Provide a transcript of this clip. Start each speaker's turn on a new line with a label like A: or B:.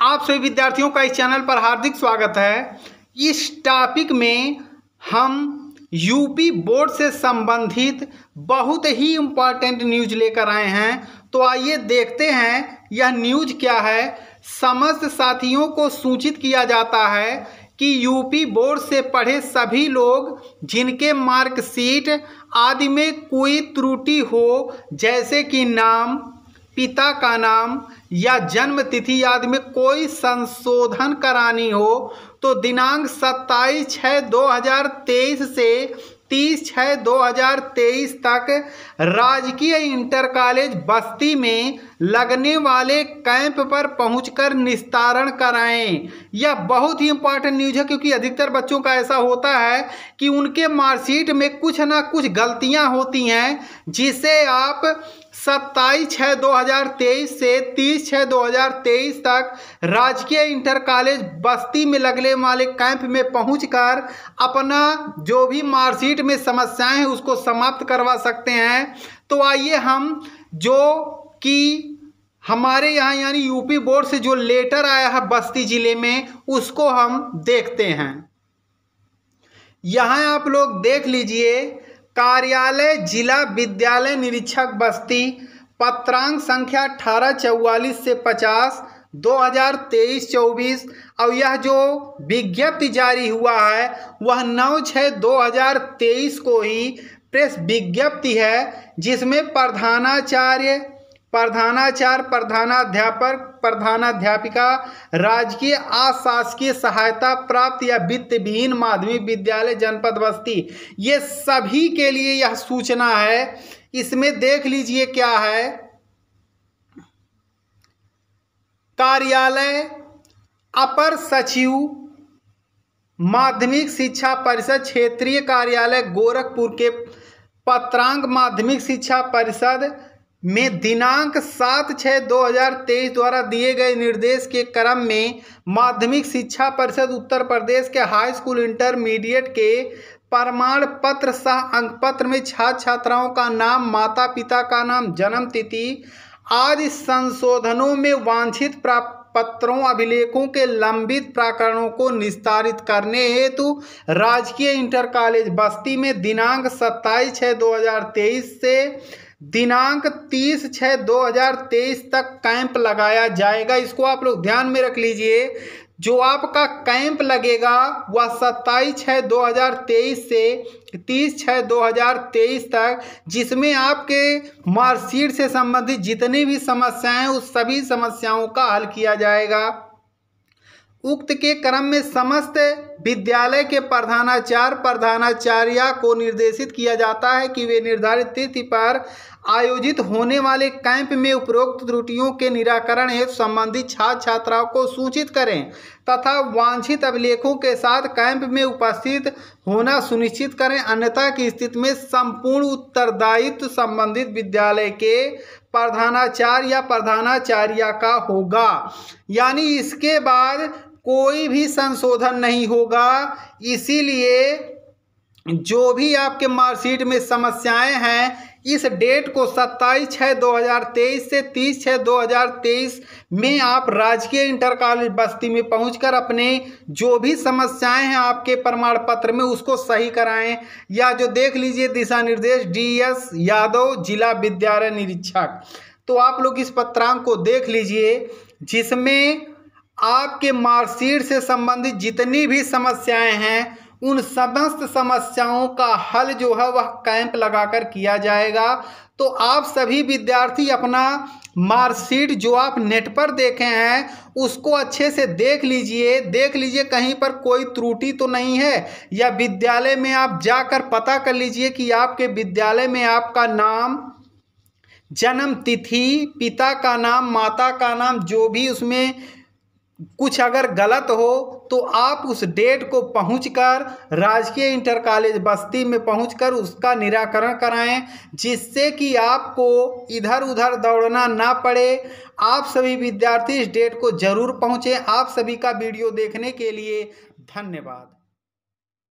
A: आप सभी विद्यार्थियों का इस चैनल पर हार्दिक स्वागत है इस टॉपिक में हम यूपी बोर्ड से संबंधित बहुत ही इम्पॉर्टेंट न्यूज लेकर आए हैं तो आइए देखते हैं यह न्यूज क्या है समस्त साथियों को सूचित किया जाता है कि यूपी बोर्ड से पढ़े सभी लोग जिनके मार्कशीट आदि में कोई त्रुटि हो जैसे कि नाम पिता का नाम या जन्म तिथि आदि में कोई संशोधन करानी हो तो दिनांक 27 छः 2023 से 30 छः 2023 तक राजकीय इंटर कॉलेज बस्ती में लगने वाले कैंप पर पहुंचकर निस्तारण कराएं यह बहुत ही इंपॉर्टेंट न्यूज है क्योंकि अधिकतर बच्चों का ऐसा होता है कि उनके मार्कशीट में कुछ ना कुछ गलतियां होती हैं जिसे आप सत्ताईस छः 2023 से तीस छः 2023 तक राजकीय इंटर कॉलेज बस्ती में लगने वाले कैंप में पहुंचकर अपना जो भी मार्कशीट में समस्याएं हैं उसको समाप्त करवा सकते हैं तो आइए हम जो कि हमारे यहाँ यानी यूपी बोर्ड से जो लेटर आया है बस्ती ज़िले में उसको हम देखते हैं यहाँ आप लोग देख लीजिए कार्यालय जिला विद्यालय निरीक्षक बस्ती पत्रांक संख्या अठारह चौवालीस से पचास दो हजार तेईस चौबीस और यह जो विज्ञप्ति जारी हुआ है वह नौ छः दो हजार तेईस को ही प्रेस विज्ञप्ति है जिसमें प्रधानाचार्य प्रधानाचार्य प्रधानाध्यापक प्रधानाध्यापिका राजकीय अशासकीय सहायता प्राप्त या वित्त विहीन माध्यमिक विद्यालय जनपद बस्ती ये सभी के लिए यह सूचना है इसमें देख लीजिए क्या है कार्यालय अपर सचिव माध्यमिक शिक्षा परिषद क्षेत्रीय कार्यालय गोरखपुर के पत्रांग माध्यमिक शिक्षा परिषद में दिनांक सात छः दो हजार तेईस द्वारा दिए गए निर्देश के क्रम में माध्यमिक शिक्षा परिषद उत्तर प्रदेश के हाई स्कूल इंटरमीडिएट के प्रमाण पत्र सह अंक पत्र में छात्र छात्राओं का नाम माता पिता का नाम जन्म तिथि आदि संशोधनों में वांछित प्राप्त पत्रों अभिलेखों के लंबित प्रकरणों को निस्तारित करने हेतु राजकीय इंटर कॉलेज बस्ती में दिनांक सत्ताईस छः 2023 से दिनांक 30 छः 2023 तक कैंप लगाया जाएगा इसको आप लोग ध्यान में रख लीजिए जो आपका कैंप लगेगा वह 27 छः 2023 से 30 छः 2023 तक जिसमें आपके मार्कशीट से संबंधित जितनी भी समस्याएं उस सभी समस्याओं का हल किया जाएगा उक्त के क्रम में समस्त विद्यालय के प्रधानाचार्य प्रधानाचार्य को निर्देशित किया जाता है कि वे निर्धारित तिथि पर आयोजित होने वाले कैंप में उपरोक्त त्रुटियों के निराकरण हेतु संबंधित छात्र छात्राओं को सूचित करें तथा वांछित अभिलेखों के साथ कैंप में उपस्थित होना सुनिश्चित करें अन्यथा की स्थिति में संपूर्ण उत्तरदायित्व संबंधित विद्यालय के प्रधानाचार्य या प्रधानाचार्य का होगा यानी इसके बाद कोई भी संशोधन नहीं होगा इसीलिए जो भी आपके मार्कशीट में समस्याएं हैं इस डेट को 27 छः 2023 से 30 छः 2023 में आप राजकीय इंटर कॉलेज बस्ती में पहुंचकर अपने जो भी समस्याएं हैं आपके प्रमाण पत्र में उसको सही कराएं या जो देख लीजिए दिशा निर्देश डीएस यादव जिला विद्यालय निरीक्षक तो आप लोग इस पत्रांक को देख लीजिए जिसमें आपके मार्कशीट से संबंधित जितनी भी समस्याएं हैं उन समस्त समस्याओं का हल जो है वह कैंप लगाकर किया जाएगा तो आप सभी विद्यार्थी अपना मार्कशीट जो आप नेट पर देखे हैं उसको अच्छे से देख लीजिए देख लीजिए कहीं पर कोई त्रुटि तो नहीं है या विद्यालय में आप जाकर पता कर लीजिए कि आपके विद्यालय में आपका नाम जन्म तिथि पिता का नाम माता का नाम जो भी उसमें कुछ अगर गलत हो तो आप उस डेट को पहुंचकर राजकीय इंटर कॉलेज बस्ती में पहुंचकर उसका निराकरण कराएं जिससे कि आपको इधर उधर दौड़ना ना पड़े आप सभी विद्यार्थी इस डेट को ज़रूर पहुंचे आप सभी का वीडियो देखने के लिए धन्यवाद